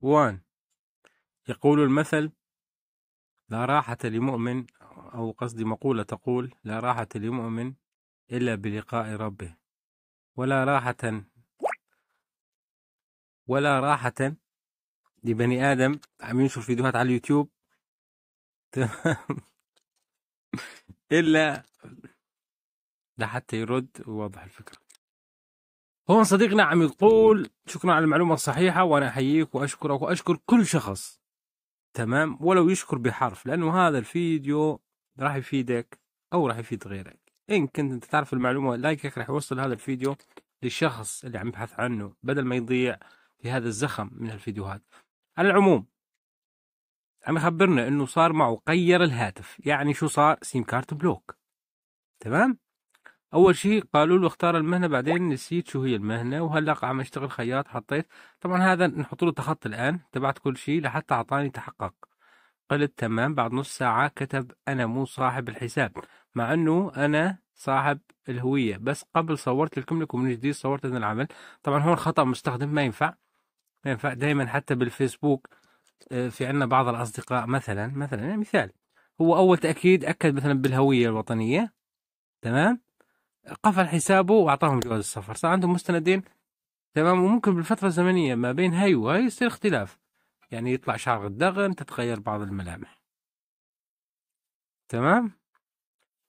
وان يقول المثل لا راحة لمؤمن أو قصدي مقولة تقول لا راحة لمؤمن إلا بلقاء ربه ولا راحة ولا راحة لبني آدم عم ينشر فيديوهات على اليوتيوب إلا لحتى يرد ويوضح الفكرة هون صديقنا عم يقول شكرا على المعلومة الصحيحة وأنا أحييك وأشكرك وأشكر كل شخص تمام ولو يشكر بحرف لأنه هذا الفيديو راح يفيدك أو راح يفيد غيرك إن كنت أنت تعرف المعلومة لايكك راح يوصل هذا الفيديو للشخص اللي عم يبحث عنه بدل ما يضيع في هذا الزخم من الفيديوهات على العموم عم يخبرنا انه صار معه غير الهاتف يعني شو صار سيم كارت بلوك تمام اول شيء قالوا له اختار المهنه بعدين نسيت شو هي المهنه وهلا عم اشتغل خياط حطيت طبعا هذا نحط له تخط الان تبعت كل شيء لحتى اعطاني تحقق قلت تمام بعد نص ساعه كتب انا مو صاحب الحساب مع انه انا صاحب الهويه بس قبل صورت لكم لكم من جديد صورت هذا العمل طبعا هون خطا مستخدم ما ينفع ما ينفع دائما حتى بالفيسبوك آه، في عنا بعض الاصدقاء مثلا مثلا يعني مثال هو اول تاكيد اكد مثلا بالهويه الوطنيه تمام قفل حسابه واعطاهم جواز السفر صار عندهم مستندين تمام وممكن بالفتره الزمنيه ما بين هاي وهاي يصير اختلاف يعني يطلع شعر الدغن تتغير بعض الملامح تمام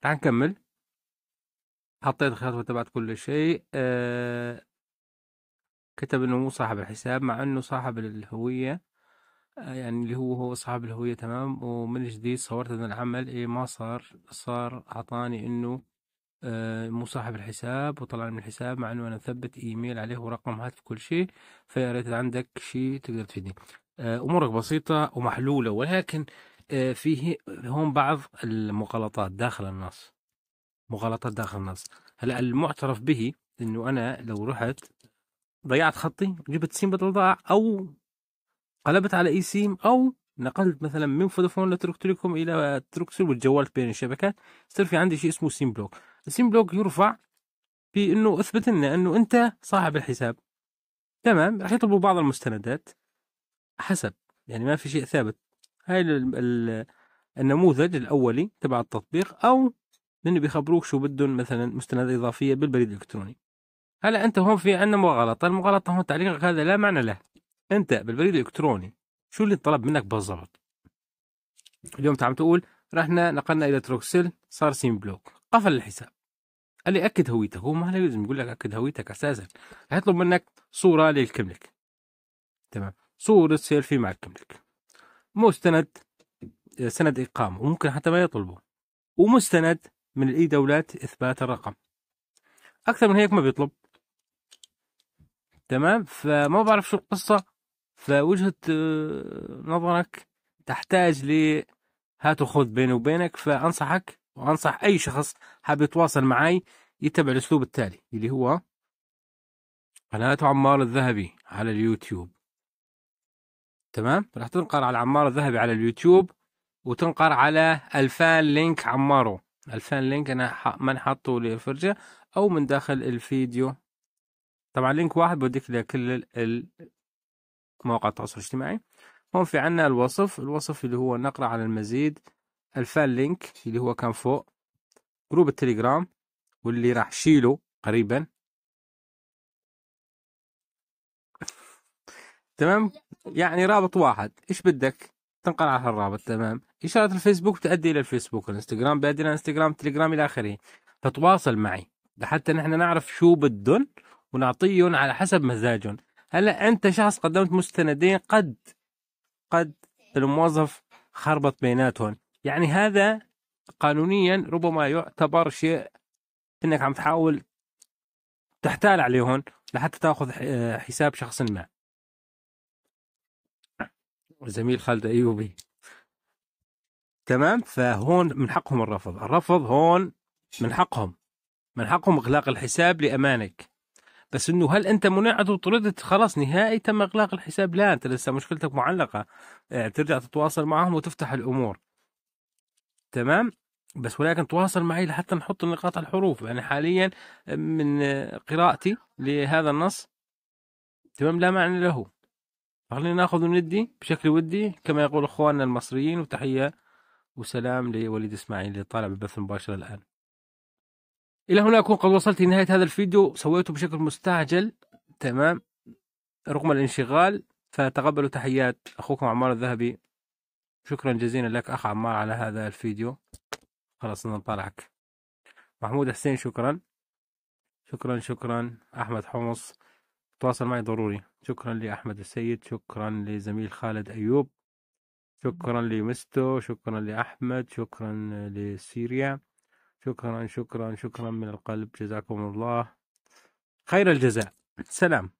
تعال نكمل حطيت الخطوة تبعت كل شيء آه كتب انه مو صاحب الحساب مع انه صاحب الهوية آه يعني اللي هو هو صاحب الهوية تمام ومن جديد صورت هذا العمل ايه ما صار صار اعطاني انه آه، مو صاحب الحساب وطلعني من الحساب مع انه انا مثبت ايميل عليه ورقم هاتف كل شيء فيا ريت عندك شيء تقدر تفيدني آه، امورك بسيطه ومحلوله ولكن آه، فيه هون بعض المغالطات داخل النص مغالطات داخل النص هلا المعترف به انه انا لو رحت ضيعت خطي جبت سيم بدل ضاع او قلبت على اي سيم او نقلت مثلا من فودافون لتركتلكم الى تركسل وتجولت بين الشبكات صار في عندي شيء اسمه سيم بلوك السيم بلوك يرفع بانه اثبت لنا انه انت صاحب الحساب تمام راح يطلبوا بعض المستندات حسب يعني ما في شيء ثابت هاي الـ الـ النموذج الاولي تبع التطبيق او انه بيخبروك شو بدهم مثلا مستندات اضافيه بالبريد الالكتروني هلا انت هون في عندنا مغالطه المغالطه هون تعليقك هذا لا معنى له انت بالبريد الالكتروني شو اللي طلب منك بالضبط اليوم انت عم تقول رحنا نقلنا الى تروكسل صار سيم بلوك قفل الحساب قال لي اكد هويتك هو ما لازم يقول لك اكد هويتك اساسا هيطلب منك صوره للكملك تمام صوره سيلفي مع الكملك مستند آه، سند اقامه وممكن حتى ما يطلبه ومستند من الاي دولات اثبات الرقم اكثر من هيك ما بيطلب تمام فما بعرف شو القصه فوجهه آه، نظرك تحتاج ل هات وخذ بيني وبينك فانصحك وانصح اي شخص حاب يتواصل معي يتبع الاسلوب التالي اللي هو قناة عمار الذهبي على اليوتيوب تمام راح تنقر على عمار الذهبي على اليوتيوب وتنقر على الفان لينك عمارو الفان لينك انا من حاطه للفرجة او من داخل الفيديو طبعا لينك واحد بوديك لكل مواقع التواصل الاجتماعي هون في عنا الوصف الوصف اللي هو نقرأ على المزيد الفان لينك اللي هو كان فوق جروب التليجرام واللي راح شيله قريبا تمام يعني رابط واحد ايش بدك تنقل على الرابط تمام اشاره الفيسبوك تؤدي الى الفيسبوك الانستغرام بيؤدي الى الانستغرام تليجرام الى اخره فتواصل معي لحتى نحن نعرف شو بدهم ونعطيهم على حسب مزاجهم هلا انت شخص قدمت مستندين قد قد الموظف خربط بيناتهم يعني هذا قانونيا ربما يعتبر شيء انك عم تحاول تحتال عليهم لحتى تاخذ آه، حساب شخص ما زميل خالد ايوبي تمام فهون من حقهم الرفض الرفض هون من حقهم من حقهم اغلاق الحساب لامانك بس انه هل انت منعت وطردت خلاص نهائي تم اغلاق الحساب لا انت لسه مشكلتك معلقه آه، ترجع تتواصل معهم وتفتح الامور تمام بس ولكن تواصل معي لحتى نحط نقاط الحروف يعني حاليا من قراءتي لهذا النص تمام لا معنى له خلينا ناخذ وندي بشكل ودي كما يقول اخواننا المصريين وتحيه وسلام لوليد اسماعيل اللي طالع بالبث المباشر الان الى هنا اكون قد وصلت لنهايه هذا الفيديو سويته بشكل مستعجل تمام رغم الانشغال فتقبلوا تحيات اخوكم عمار الذهبي شكرا جزيلا لك أخ عمار على هذا الفيديو خلاص نطلعك محمود حسين شكرا شكرا شكرا أحمد حمص تواصل معي ضروري شكرا لأحمد السيد شكرا لزميل خالد أيوب شكرا لمستو شكرا لأحمد شكرا لسيريا شكرا شكرا شكرا من القلب جزاكم الله خير الجزاء سلام